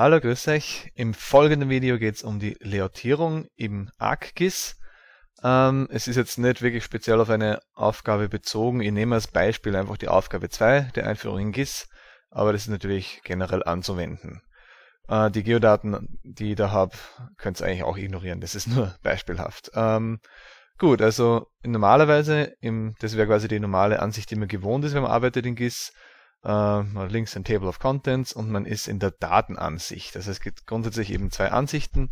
Hallo, grüß euch. Im folgenden Video geht es um die Leotierung im ArcGIS. Ähm, es ist jetzt nicht wirklich speziell auf eine Aufgabe bezogen. Ich nehme als Beispiel einfach die Aufgabe 2 der Einführung in GIS, aber das ist natürlich generell anzuwenden. Äh, die Geodaten, die ich da habe, könnt ihr eigentlich auch ignorieren. Das ist nur beispielhaft. Ähm, gut, also normalerweise, im, das wäre quasi die normale Ansicht, die man gewohnt ist, wenn man arbeitet in GIS, äh, links den Table of Contents und man ist in der Datenansicht. Das heißt, es gibt grundsätzlich eben zwei Ansichten,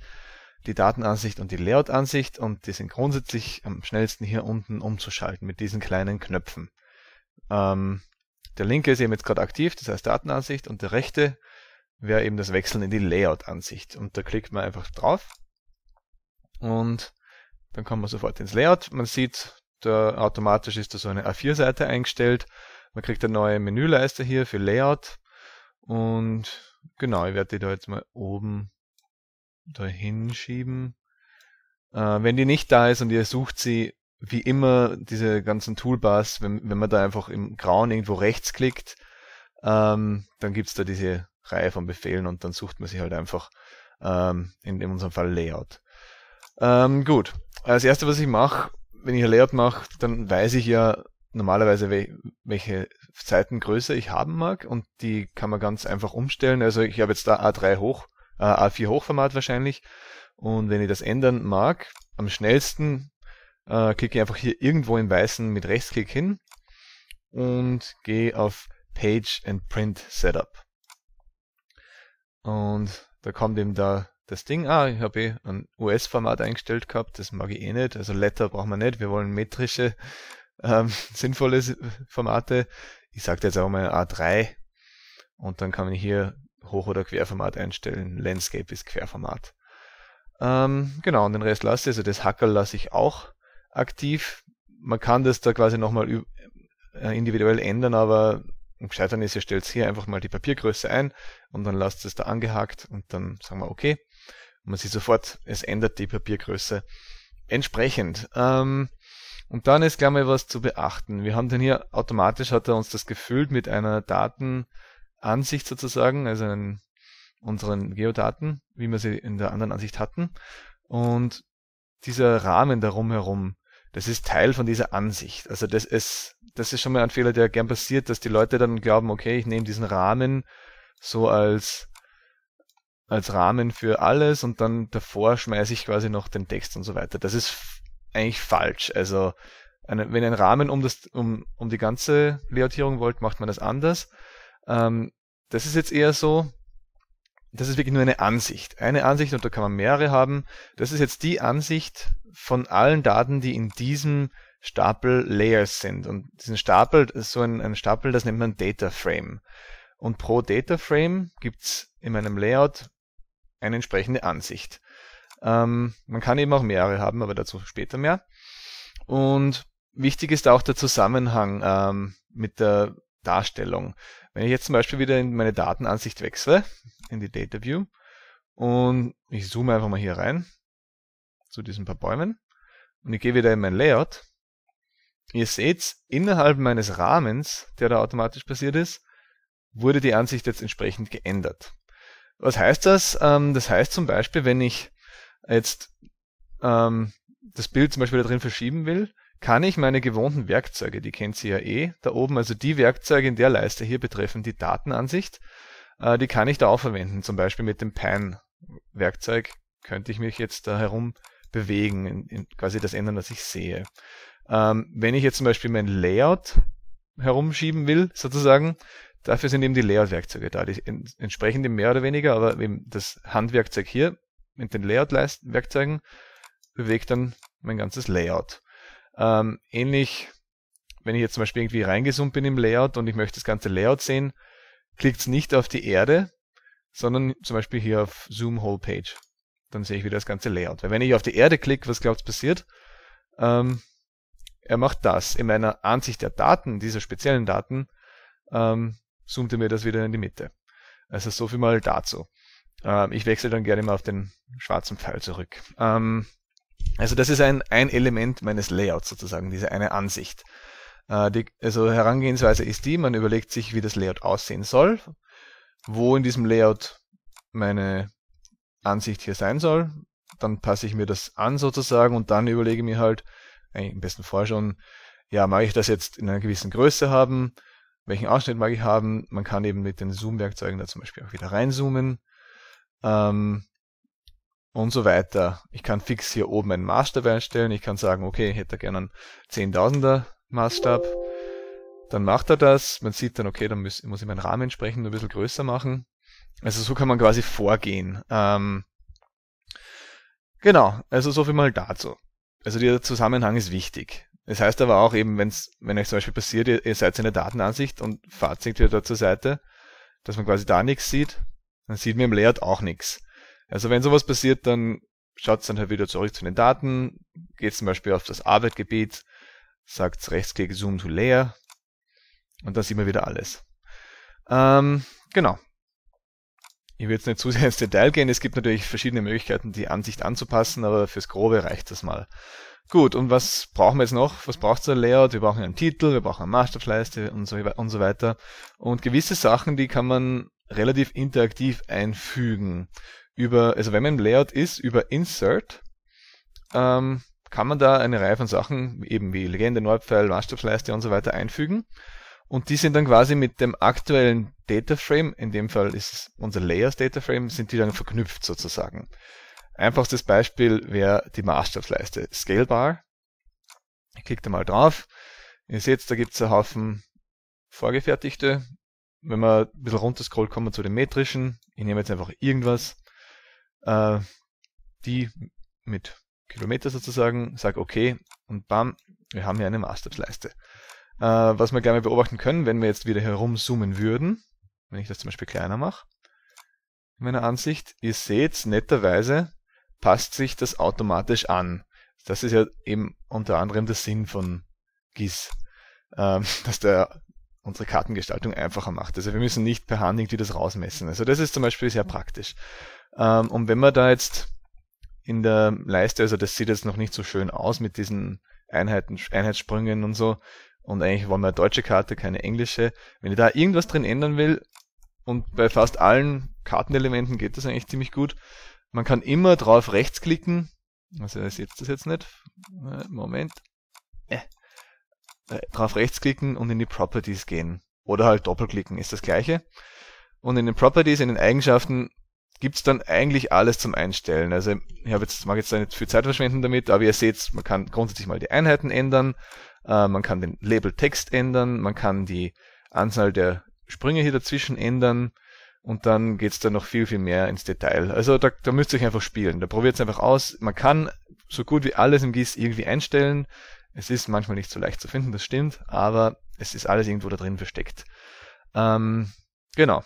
die Datenansicht und die Layout-Ansicht und die sind grundsätzlich am schnellsten hier unten umzuschalten mit diesen kleinen Knöpfen. Ähm, der linke ist eben jetzt gerade aktiv, das heißt Datenansicht und der rechte wäre eben das Wechseln in die Layout-Ansicht. Und da klickt man einfach drauf und dann kommt man sofort ins Layout. Man sieht, da automatisch ist da so eine A4-Seite eingestellt man kriegt eine neue Menüleiste hier für Layout. Und genau, ich werde die da jetzt mal oben dahin schieben. Äh, wenn die nicht da ist und ihr sucht sie, wie immer, diese ganzen Toolbars, wenn, wenn man da einfach im Grauen irgendwo rechts klickt, ähm, dann gibt's da diese Reihe von Befehlen und dann sucht man sie halt einfach ähm, in, in unserem Fall Layout. Ähm, gut, als erstes, was ich mache, wenn ich ein Layout mache, dann weiß ich ja, normalerweise welche Seitengröße ich haben mag und die kann man ganz einfach umstellen. Also ich habe jetzt da A3 hoch, äh, A4 Hochformat wahrscheinlich und wenn ich das ändern mag, am schnellsten äh, klicke ich einfach hier irgendwo im Weißen mit Rechtsklick hin und gehe auf Page and Print Setup. Und da kommt eben da das Ding, ah, ich habe eh ein US-Format eingestellt gehabt, das mag ich eh nicht, also Letter brauchen wir nicht, wir wollen metrische ähm, sinnvolle Formate. Ich sage jetzt auch mal A3 und dann kann man hier Hoch- oder Querformat einstellen. Landscape ist Querformat. Ähm, genau, und den Rest lasse ich, also das Hacker lasse ich auch aktiv. Man kann das da quasi nochmal äh, individuell ändern, aber im Scheitern ist, ihr stellt hier einfach mal die Papiergröße ein und dann lasst es da angehakt und dann sagen wir okay. Und man sieht sofort, es ändert die Papiergröße entsprechend. Ähm, und dann ist gleich mal was zu beachten. Wir haben dann hier automatisch hat er uns das gefüllt mit einer Datenansicht sozusagen, also einen, unseren Geodaten, wie wir sie in der anderen Ansicht hatten. Und dieser Rahmen darum herum, das ist Teil von dieser Ansicht. Also das ist, das ist schon mal ein Fehler, der gern passiert, dass die Leute dann glauben, okay, ich nehme diesen Rahmen so als als Rahmen für alles und dann davor schmeiße ich quasi noch den Text und so weiter. Das ist eigentlich falsch. Also eine, wenn ihr einen Rahmen um, das, um, um die ganze Layoutierung wollt, macht man das anders. Ähm, das ist jetzt eher so, das ist wirklich nur eine Ansicht. Eine Ansicht und da kann man mehrere haben. Das ist jetzt die Ansicht von allen Daten, die in diesem Stapel Layers sind. Und diesen Stapel, ist so ein, ein Stapel, das nennt man Data Frame. Und pro Data Frame gibt es in meinem Layout eine entsprechende Ansicht. Ähm, man kann eben auch mehrere haben, aber dazu später mehr. Und wichtig ist auch der Zusammenhang ähm, mit der Darstellung. Wenn ich jetzt zum Beispiel wieder in meine Datenansicht wechsle, in die Data View, und ich zoome einfach mal hier rein zu diesen paar Bäumen und ich gehe wieder in mein Layout. Ihr seht, innerhalb meines Rahmens, der da automatisch passiert ist, wurde die Ansicht jetzt entsprechend geändert. Was heißt das? Ähm, das heißt zum Beispiel, wenn ich jetzt ähm, das Bild zum Beispiel da drin verschieben will, kann ich meine gewohnten Werkzeuge, die kennt Sie ja eh, da oben, also die Werkzeuge in der Leiste hier betreffen die Datenansicht, äh, die kann ich da auch verwenden. Zum Beispiel mit dem Pan-Werkzeug könnte ich mich jetzt da herum bewegen, in, in quasi das ändern, was ich sehe. Ähm, wenn ich jetzt zum Beispiel mein Layout herumschieben will, sozusagen, dafür sind eben die Layout-Werkzeuge da, die entsprechen dem mehr oder weniger, aber eben das Handwerkzeug hier mit den Layout-Werkzeugen bewegt dann mein ganzes Layout. Ähm, ähnlich, wenn ich jetzt zum Beispiel irgendwie reingezoomt bin im Layout und ich möchte das ganze Layout sehen, klickt nicht auf die Erde, sondern zum Beispiel hier auf Zoom Whole Page. Dann sehe ich wieder das ganze Layout. Weil wenn ich auf die Erde klicke, was glaubt passiert? Ähm, er macht das. In meiner Ansicht der Daten, dieser speziellen Daten, ähm, zoomt er mir das wieder in die Mitte. Also so viel mal dazu. Ähm, ich wechsle dann gerne mal auf den schwarzen Pfeil zurück. Ähm, also das ist ein, ein Element meines Layouts sozusagen, diese eine Ansicht. Äh, die, also Herangehensweise ist die, man überlegt sich, wie das Layout aussehen soll, wo in diesem Layout meine Ansicht hier sein soll. Dann passe ich mir das an sozusagen und dann überlege mir halt, eigentlich im besten Fall schon, ja, mag ich das jetzt in einer gewissen Größe haben, welchen Ausschnitt mag ich haben. Man kann eben mit den Zoom-Werkzeugen da zum Beispiel auch wieder reinzoomen ähm, und so weiter. Ich kann fix hier oben einen Maßstab einstellen. Ich kann sagen, okay, ich hätte gerne einen Zehntausender Maßstab. Dann macht er das. Man sieht dann, okay, dann muss, muss ich meinen Rahmen entsprechend ein bisschen größer machen. Also so kann man quasi vorgehen. Ähm, genau, also so viel mal dazu. Also dieser Zusammenhang ist wichtig. Das heißt aber auch eben, wenn's, wenn euch zum Beispiel passiert, ihr, ihr seid in der Datenansicht und fahrt wieder da zur Seite, dass man quasi da nichts sieht, dann sieht man im Layout auch nichts. Also wenn sowas passiert, dann schaut es dann halt wieder zurück zu den Daten, geht zum Beispiel auf das Arbeitgebiet, sagt Rechtsklick Zoom to Layer und dann sieht man wieder alles. Ähm, genau. Ich will jetzt nicht zu sehr ins Detail gehen. Es gibt natürlich verschiedene Möglichkeiten, die Ansicht anzupassen, aber fürs Grobe reicht das mal. Gut, und was brauchen wir jetzt noch? Was braucht so ein Layout? Wir brauchen einen Titel, wir brauchen eine Maßstabsleiste und so, und so weiter. Und gewisse Sachen, die kann man relativ interaktiv einfügen. Über, also wenn man im Layout ist, über Insert ähm, kann man da eine Reihe von Sachen, eben wie Legende, Nordpfeil, Maßstabsleiste und so weiter einfügen. Und die sind dann quasi mit dem aktuellen Data Frame, in dem Fall ist es unser Layers Data Frame, sind die dann verknüpft sozusagen. Einfachstes Beispiel wäre die Maßstabsleiste. Scalebar. Ich Klickt da mal drauf. Ihr seht, da gibt es einen Haufen vorgefertigte wenn man ein bisschen runterscrollt, kommen wir zu den metrischen. Ich nehme jetzt einfach irgendwas. Äh, die mit Kilometer sozusagen, sag okay und bam, wir haben hier eine Maßstabsleiste. Äh, was wir gerne beobachten können, wenn wir jetzt wieder herumzoomen würden, wenn ich das zum Beispiel kleiner mache, in meiner Ansicht, ihr seht, netterweise passt sich das automatisch an. Das ist ja eben unter anderem der Sinn von GIS, äh, dass der unsere Kartengestaltung einfacher macht. Also wir müssen nicht per Hand irgendwie das rausmessen. Also das ist zum Beispiel sehr praktisch. Ähm, und wenn man da jetzt in der Leiste, also das sieht jetzt noch nicht so schön aus mit diesen Einheiten, Einheitssprüngen und so. Und eigentlich wollen wir eine deutsche Karte, keine englische. Wenn ich da irgendwas drin ändern will, und bei fast allen Kartenelementen geht das eigentlich ziemlich gut, man kann immer drauf rechtsklicken. Also das jetzt das jetzt nicht. Moment. Äh, äh, drauf rechtsklicken und in die Properties gehen. Oder halt doppelklicken, ist das gleiche. Und in den Properties, in den Eigenschaften gibt's dann eigentlich alles zum Einstellen. Also ich habe jetzt, mag jetzt nicht viel Zeit verschwenden damit, aber ihr seht, man kann grundsätzlich mal die Einheiten ändern, äh, man kann den Label Text ändern, man kann die Anzahl der Sprünge hier dazwischen ändern und dann geht's dann noch viel, viel mehr ins Detail. Also da, da müsst ihr euch einfach spielen. Da probiert es einfach aus. Man kann so gut wie alles im GIS irgendwie einstellen. Es ist manchmal nicht so leicht zu finden, das stimmt, aber es ist alles irgendwo da drin versteckt. Ähm, genau.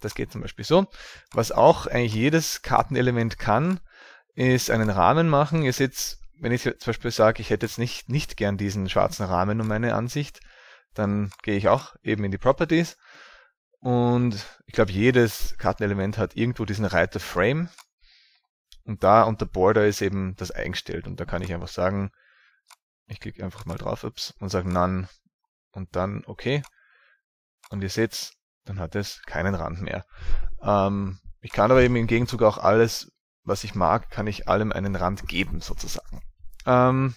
Das geht zum Beispiel so. Was auch eigentlich jedes Kartenelement kann, ist einen Rahmen machen. Ihr seht, wenn ich zum Beispiel sage, ich hätte jetzt nicht, nicht gern diesen schwarzen Rahmen um meine Ansicht, dann gehe ich auch eben in die Properties. Und ich glaube, jedes Kartenelement hat irgendwo diesen Reiter Frame. Und da unter Border ist eben das eingestellt. Und da kann ich einfach sagen, ich klicke einfach mal drauf ups, und sage None und dann okay. Und ihr seht, dann hat es keinen Rand mehr. Ähm, ich kann aber eben im Gegenzug auch alles, was ich mag, kann ich allem einen Rand geben sozusagen. Ähm,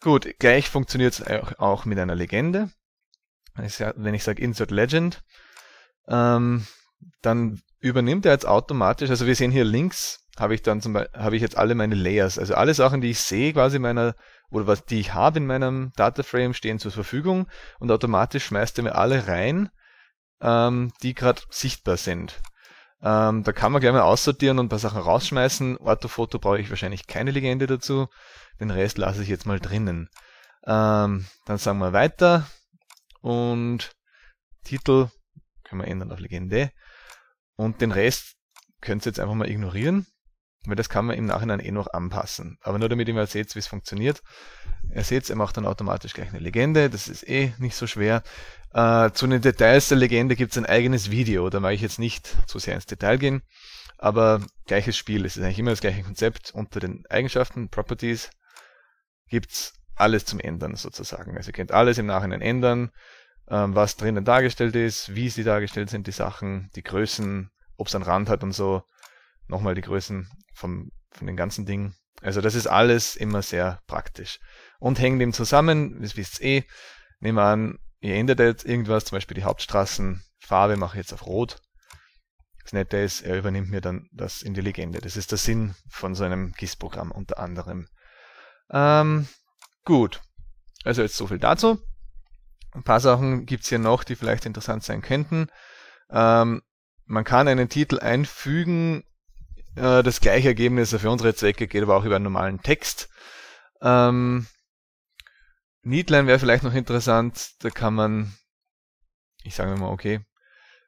gut, gleich funktioniert es auch mit einer Legende. Wenn ich sage Insert Legend, ähm, dann übernimmt er jetzt automatisch, also wir sehen hier links, habe ich dann zum Beispiel, habe ich jetzt alle meine Layers, also alle Sachen, die ich sehe quasi in meiner oder was die ich habe in meinem Dataframe stehen zur Verfügung und automatisch schmeißt er mir alle rein, ähm, die gerade sichtbar sind. Ähm, da kann man gleich mal aussortieren und ein paar Sachen rausschmeißen. Orthofoto brauche ich wahrscheinlich keine Legende dazu. Den Rest lasse ich jetzt mal drinnen. Ähm, dann sagen wir weiter und Titel können wir ändern auf Legende. Und den Rest könnt ihr jetzt einfach mal ignorieren. Weil das kann man im Nachhinein eh noch anpassen. Aber nur damit ihr mal seht, wie es funktioniert. Ihr seht, er macht dann automatisch gleich eine Legende. Das ist eh nicht so schwer. Äh, zu den Details der Legende gibt es ein eigenes Video. Da mag ich jetzt nicht zu sehr ins Detail gehen. Aber gleiches Spiel. Es ist eigentlich immer das gleiche Konzept. Unter den Eigenschaften, Properties, gibt's alles zum Ändern sozusagen. Also ihr könnt alles im Nachhinein ändern, ähm, was drinnen dargestellt ist, wie sie dargestellt sind, die Sachen, die Größen, ob es einen Rand hat und so. Nochmal die Größen vom, von den ganzen Dingen. Also das ist alles immer sehr praktisch. Und hängt eben zusammen, das wisst ihr eh, nehmen wir an, ihr ändert jetzt irgendwas, zum Beispiel die Hauptstraßenfarbe mache ich jetzt auf Rot. Das Nette ist, er übernimmt mir dann das in die Legende. Das ist der Sinn von so einem GIS-Programm unter anderem. Ähm, gut, also jetzt so viel dazu. Ein paar Sachen gibt's hier noch, die vielleicht interessant sein könnten. Ähm, man kann einen Titel einfügen, äh, das gleiche Ergebnis für unsere Zwecke, geht aber auch über einen normalen Text. Ähm, Neatline wäre vielleicht noch interessant, da kann man, ich sage mal, okay,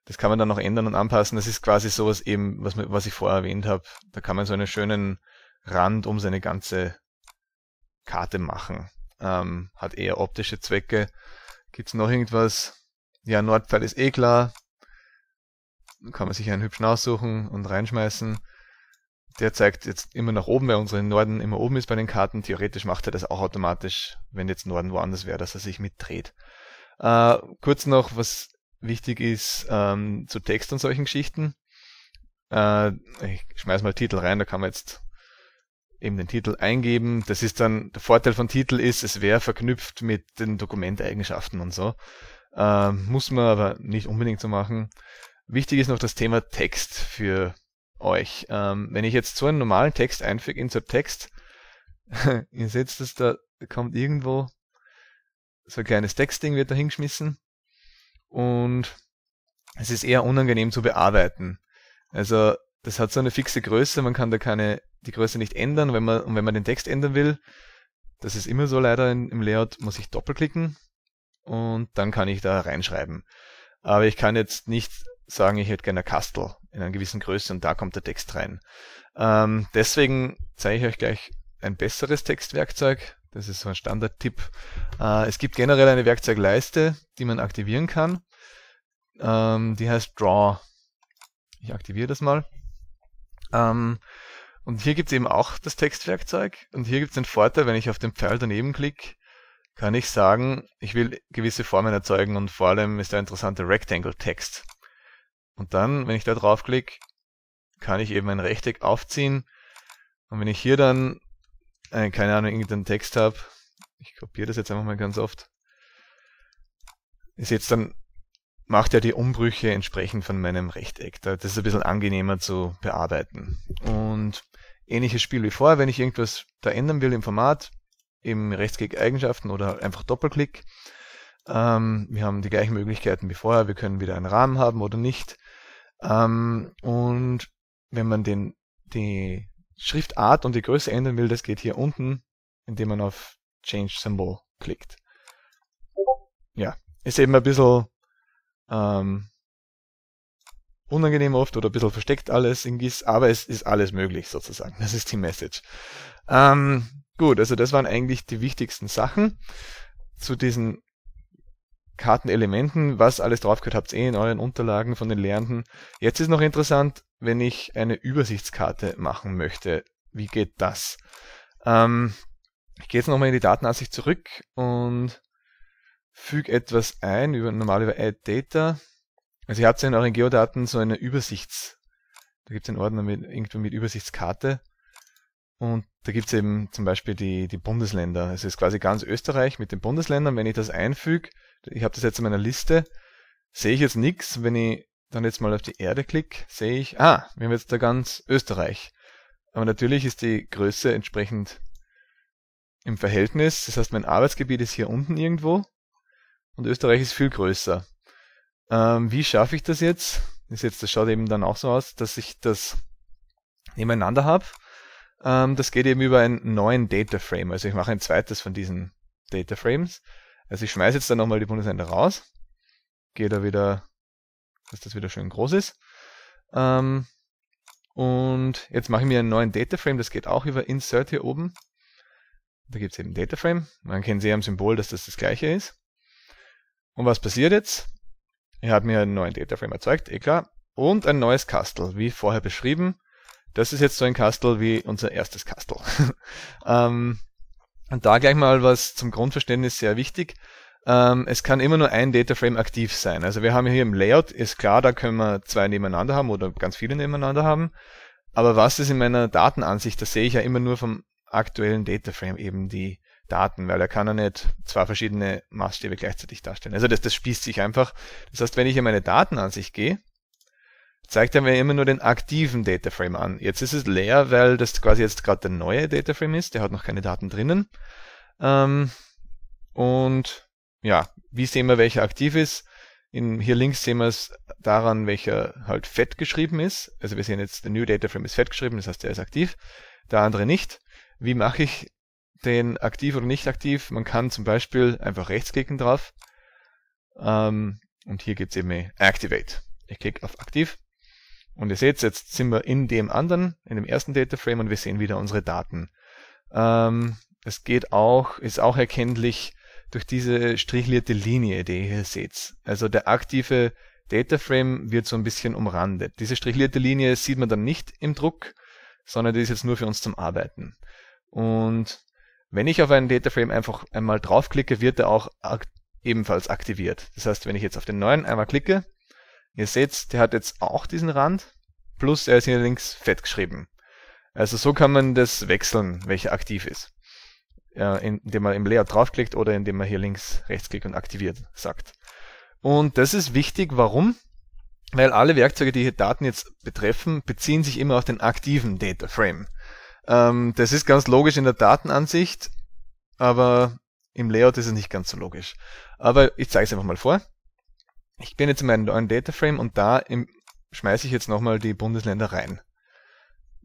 das kann man dann noch ändern und anpassen. Das ist quasi sowas eben, was, was ich vorher erwähnt habe. Da kann man so einen schönen Rand um seine ganze Karte machen. Ähm, hat eher optische Zwecke. Gibt's noch irgendwas? Ja, Nordpfeil ist eh klar. Kann man sich einen hübschen aussuchen und reinschmeißen der zeigt jetzt immer nach oben, weil unsere Norden immer oben ist bei den Karten. Theoretisch macht er das auch automatisch, wenn jetzt Norden woanders wäre, dass er sich mitdreht. Äh, kurz noch, was wichtig ist ähm, zu Text und solchen Geschichten. Äh, ich schmeiß mal Titel rein, da kann man jetzt eben den Titel eingeben. Das ist dann, der Vorteil von Titel ist, es wäre verknüpft mit den Dokumenteigenschaften und so. Äh, muss man aber nicht unbedingt so machen. Wichtig ist noch das Thema Text für euch. Ähm, wenn ich jetzt so einen normalen Text einfüge in Text, ihr seht dass da kommt irgendwo so ein kleines Textding wird da hingeschmissen und es ist eher unangenehm zu bearbeiten. Also das hat so eine fixe Größe, man kann da keine die Größe nicht ändern, wenn man und wenn man den Text ändern will, das ist immer so leider in, im Layout, muss ich doppelklicken und dann kann ich da reinschreiben. Aber ich kann jetzt nicht sagen, ich hätte gerne Kastel in einer gewissen Größe und da kommt der Text rein. Ähm, deswegen zeige ich euch gleich ein besseres Textwerkzeug. Das ist so ein Standardtipp. Äh, es gibt generell eine Werkzeugleiste, die man aktivieren kann. Ähm, die heißt Draw. Ich aktiviere das mal. Ähm, und hier gibt es eben auch das Textwerkzeug. Und hier gibt es den Vorteil, wenn ich auf den Pfeil daneben klicke, kann ich sagen, ich will gewisse Formen erzeugen und vor allem ist da interessante Rectangle-Text. Und dann, wenn ich da draufklicke, kann ich eben ein Rechteck aufziehen. Und wenn ich hier dann, äh, keine Ahnung, irgendeinen Text habe, ich kopiere das jetzt einfach mal ganz oft, ist jetzt dann, macht er die Umbrüche entsprechend von meinem Rechteck. Das ist ein bisschen angenehmer zu bearbeiten. Und ähnliches Spiel wie vorher, wenn ich irgendwas da ändern will im Format, eben Rechtsklick Eigenschaften oder einfach Doppelklick. Ähm, wir haben die gleichen Möglichkeiten wie vorher. Wir können wieder einen Rahmen haben oder nicht. Ähm, und wenn man den, die Schriftart und die Größe ändern will, das geht hier unten, indem man auf Change Symbol klickt. Ja, ist eben ein bisschen ähm, unangenehm oft oder ein bisschen versteckt alles in GIS, aber es ist alles möglich sozusagen. Das ist die Message. Ähm, gut, also das waren eigentlich die wichtigsten Sachen zu diesen Kartenelementen, was alles drauf gehört, habt ihr eh in euren Unterlagen von den Lehrenden. Jetzt ist noch interessant, wenn ich eine Übersichtskarte machen möchte. Wie geht das? Ähm, ich gehe jetzt nochmal in die Datenansicht zurück und füge etwas ein, über, normal über Add Data. Also ihr habt in euren Geodaten so eine Übersichts, da gibt es einen Ordner mit, irgendwo mit Übersichtskarte. Und da gibt's eben zum Beispiel die, die Bundesländer. Es ist quasi ganz Österreich mit den Bundesländern. Wenn ich das einfüge, ich habe das jetzt in meiner Liste, sehe ich jetzt nichts. Wenn ich dann jetzt mal auf die Erde klicke, sehe ich, ah, wir haben jetzt da ganz Österreich. Aber natürlich ist die Größe entsprechend im Verhältnis. Das heißt, mein Arbeitsgebiet ist hier unten irgendwo und Österreich ist viel größer. Ähm, wie schaffe ich das jetzt? Das, jetzt? das schaut eben dann auch so aus, dass ich das nebeneinander habe. Ähm, das geht eben über einen neuen Data Frame. Also ich mache ein zweites von diesen Data Frames also ich schmeiße jetzt dann nochmal die Bundesländer raus. Gehe da wieder, dass das wieder schön groß ist. Ähm, und jetzt mache ich mir einen neuen Dataframe. Das geht auch über Insert hier oben. Da gibt es eben Dataframe. Man kennt sie am Symbol, dass das das gleiche ist. Und was passiert jetzt? Ich hat mir einen neuen Dataframe erzeugt, eh klar. Und ein neues Kastel, wie vorher beschrieben. Das ist jetzt so ein Kastel wie unser erstes Kastel. ähm, und da gleich mal was zum Grundverständnis sehr wichtig. Ähm, es kann immer nur ein Dataframe aktiv sein. Also wir haben hier im Layout, ist klar, da können wir zwei nebeneinander haben oder ganz viele nebeneinander haben. Aber was ist in meiner Datenansicht, das sehe ich ja immer nur vom aktuellen Dataframe eben die Daten, weil er kann ja nicht zwei verschiedene Maßstäbe gleichzeitig darstellen. Also das, das spießt sich einfach. Das heißt, wenn ich in meine Datenansicht gehe, zeigt er mir immer nur den aktiven Dataframe an. Jetzt ist es leer, weil das quasi jetzt gerade der neue Dataframe ist, der hat noch keine Daten drinnen. Ähm, und ja, wie sehen wir, welcher aktiv ist? In, hier links sehen wir es daran, welcher halt fett geschrieben ist. Also wir sehen jetzt, der New Data Frame ist fett geschrieben, das heißt, der ist aktiv, der andere nicht. Wie mache ich den aktiv oder nicht aktiv? Man kann zum Beispiel einfach rechtsklicken drauf. Ähm, und hier gibt es eben Activate. Ich klicke auf aktiv. Und ihr seht, jetzt sind wir in dem anderen, in dem ersten Data Frame und wir sehen wieder unsere Daten. Ähm, es geht auch, ist auch erkenntlich durch diese strichlierte Linie, die ihr hier seht. Also der aktive Data Frame wird so ein bisschen umrandet. Diese strichlierte Linie sieht man dann nicht im Druck, sondern die ist jetzt nur für uns zum Arbeiten. Und wenn ich auf einen Data Frame einfach einmal draufklicke, wird er auch ak ebenfalls aktiviert. Das heißt, wenn ich jetzt auf den neuen einmal klicke, Ihr seht, der hat jetzt auch diesen Rand, plus er ist hier links fett geschrieben. Also so kann man das wechseln, welcher aktiv ist. Äh, indem man im Layout draufklickt oder indem man hier links rechtsklickt und aktiviert sagt. Und das ist wichtig, warum? Weil alle Werkzeuge, die hier Daten jetzt betreffen, beziehen sich immer auf den aktiven Data Frame. Ähm, das ist ganz logisch in der Datenansicht, aber im Layout ist es nicht ganz so logisch. Aber ich zeige es einfach mal vor. Ich bin jetzt in meinem neuen Dataframe und da schmeiße ich jetzt nochmal die Bundesländer rein.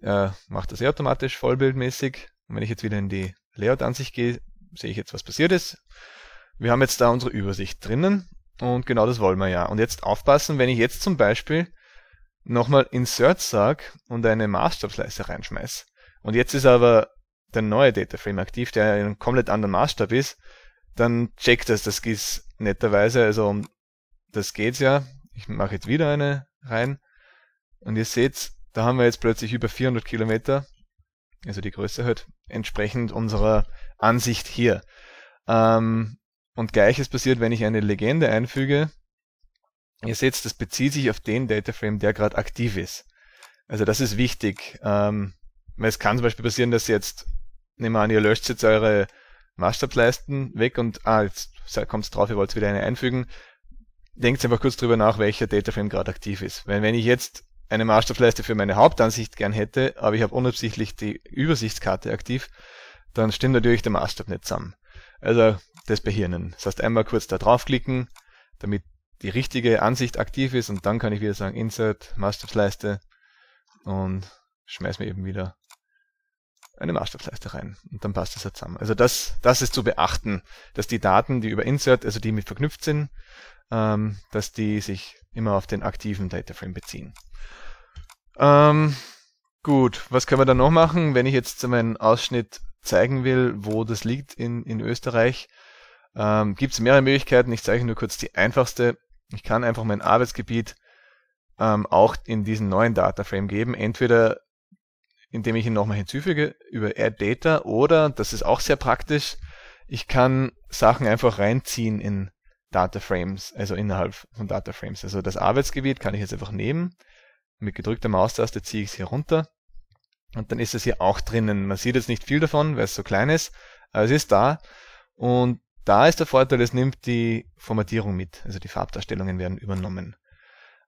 Äh, macht das eh automatisch, vollbildmäßig. Und wenn ich jetzt wieder in die Layout-Ansicht gehe, sehe ich jetzt, was passiert ist. Wir haben jetzt da unsere Übersicht drinnen und genau das wollen wir ja. Und jetzt aufpassen, wenn ich jetzt zum Beispiel nochmal Insert sage und eine Maßstabsleiste reinschmeiße. Und jetzt ist aber der neue Dataframe aktiv, der in einem komplett anderen Maßstab ist, dann checkt das das GIS netterweise, also das geht's ja. Ich mache jetzt wieder eine rein. Und ihr seht, da haben wir jetzt plötzlich über 400 Kilometer, also die Größe halt, entsprechend unserer Ansicht hier. Ähm, und gleiches passiert, wenn ich eine Legende einfüge. Ihr seht, das bezieht sich auf den Dataframe, der gerade aktiv ist. Also das ist wichtig. Ähm, weil es kann zum Beispiel passieren, dass jetzt, nehmen wir an, ihr löscht jetzt eure Maßstableisten weg und ah, jetzt kommt es drauf, ihr wollt wieder eine einfügen denkt einfach kurz drüber nach, welcher Dataframe gerade aktiv ist. Weil wenn ich jetzt eine Maßstabsleiste für meine Hauptansicht gern hätte, aber ich habe unabsichtlich die Übersichtskarte aktiv, dann stimmt natürlich der Maßstab nicht zusammen. Also das behirnen. Das heißt, einmal kurz da draufklicken, damit die richtige Ansicht aktiv ist und dann kann ich wieder sagen Insert, Maßstabsleiste und schmeiß mir eben wieder eine Maßstabsleiste rein und dann passt das ja halt zusammen. Also das, das ist zu beachten, dass die Daten, die über Insert, also die mit verknüpft sind, ähm, dass die sich immer auf den aktiven Dataframe beziehen. Ähm, gut, was können wir dann noch machen? Wenn ich jetzt meinen Ausschnitt zeigen will, wo das liegt in, in Österreich, ähm, gibt es mehrere Möglichkeiten. Ich zeige nur kurz die einfachste. Ich kann einfach mein Arbeitsgebiet ähm, auch in diesen neuen Dataframe geben. Entweder indem ich ihn nochmal hinzufüge über Add Data oder, das ist auch sehr praktisch, ich kann Sachen einfach reinziehen in Dataframes, also innerhalb von Dataframes. Also das Arbeitsgebiet kann ich jetzt einfach nehmen. Mit gedrückter Maustaste ziehe ich es hier runter. Und dann ist es hier auch drinnen. Man sieht jetzt nicht viel davon, weil es so klein ist, aber es ist da. Und da ist der Vorteil, es nimmt die Formatierung mit. Also die Farbdarstellungen werden übernommen.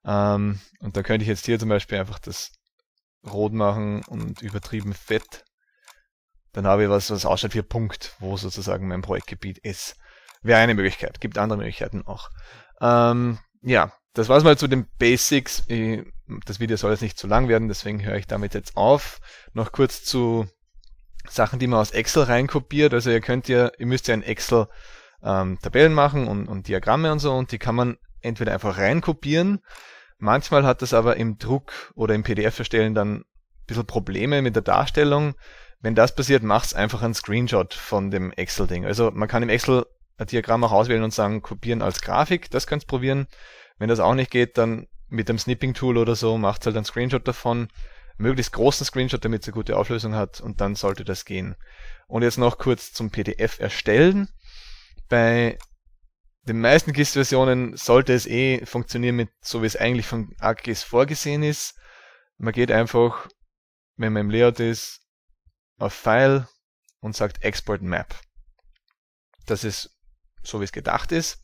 Ähm, und da könnte ich jetzt hier zum Beispiel einfach das rot machen und übertrieben fett. Dann habe ich was, was ausschaut wie ein Punkt, wo sozusagen mein Projektgebiet ist. Wäre eine Möglichkeit. Gibt andere Möglichkeiten auch. Ähm, ja, das war's mal zu den Basics. Das Video soll jetzt nicht zu lang werden, deswegen höre ich damit jetzt auf. Noch kurz zu Sachen, die man aus Excel reinkopiert. Also ihr könnt ja, ihr müsst ja in Excel ähm, Tabellen machen und, und Diagramme und so und die kann man entweder einfach reinkopieren. Manchmal hat das aber im Druck oder im PDF erstellen dann ein bisschen Probleme mit der Darstellung. Wenn das passiert, macht's einfach einen Screenshot von dem Excel-Ding. Also man kann im Excel Diagramm auch auswählen und sagen, kopieren als Grafik, das könnt ihr probieren. Wenn das auch nicht geht, dann mit dem Snipping-Tool oder so macht halt einen Screenshot davon, möglichst großen Screenshot, damit es eine gute Auflösung hat und dann sollte das gehen. Und jetzt noch kurz zum PDF erstellen. Bei den meisten GIS-Versionen sollte es eh funktionieren mit so wie es eigentlich von ArcGIS vorgesehen ist. Man geht einfach, wenn man im Layout ist, auf File und sagt Export Map. Das ist so wie es gedacht ist.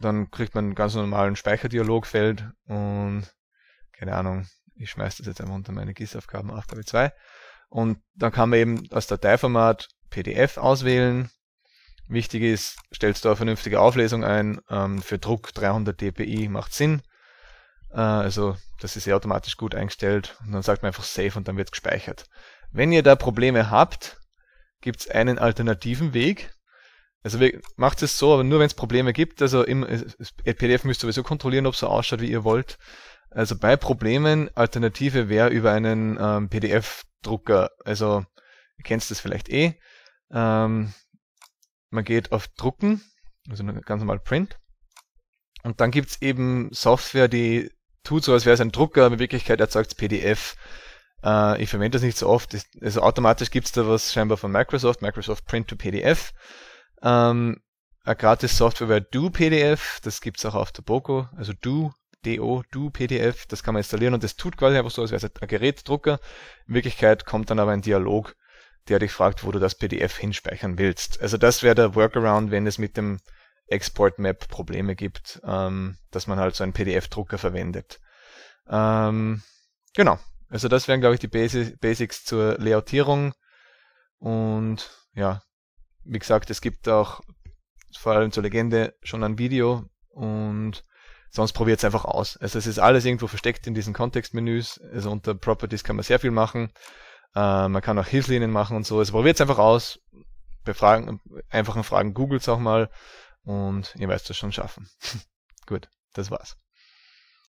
Dann kriegt man einen ganz normalen Speicherdialogfeld und keine Ahnung, ich schmeiß das jetzt einmal unter meine GIS-Aufgaben w 2 und dann kann man eben das Dateiformat PDF auswählen. Wichtig ist, stellst du eine vernünftige Auflösung ein, ähm, für Druck 300 dpi macht Sinn. Äh, also das ist ja automatisch gut eingestellt und dann sagt man einfach Save und dann wird gespeichert. Wenn ihr da Probleme habt, gibt es einen alternativen Weg, also macht es so, aber nur wenn es Probleme gibt. Also im PDF müsst ihr sowieso kontrollieren, ob es so ausschaut, wie ihr wollt. Also bei Problemen, Alternative wäre über einen ähm, PDF-Drucker. Also ihr kennt das vielleicht eh. Ähm, man geht auf Drucken, also ganz normal Print. Und dann gibt's eben Software, die tut so, als wäre es ein Drucker, aber in Wirklichkeit erzeugt's PDF. Äh, ich verwende das nicht so oft. Also automatisch gibt's da was scheinbar von Microsoft, Microsoft Print to PDF. Ähm, eine gratis Software wäre Do PDF, das gibt's auch auf der Boko, also Do, DO, Do PDF, das kann man installieren und das tut quasi einfach so, als wäre es ein Gerätdrucker. In Wirklichkeit kommt dann aber ein Dialog, der dich fragt, wo du das PDF hinspeichern willst. Also das wäre der Workaround, wenn es mit dem Export Map Probleme gibt, ähm, dass man halt so einen PDF-Drucker verwendet. Ähm, genau. Also das wären, glaube ich, die Basi Basics zur Layoutierung. Und ja, wie gesagt, es gibt auch vor allem zur Legende schon ein Video und sonst probiert es einfach aus. Also es ist alles irgendwo versteckt in diesen Kontextmenüs. Also unter Properties kann man sehr viel machen. Äh, man kann auch Hilfslinien machen und so. Also probiert es einfach aus. Befragen, einfachen Fragen googelt es auch mal und ihr werdet es schon schaffen. Gut, das war's.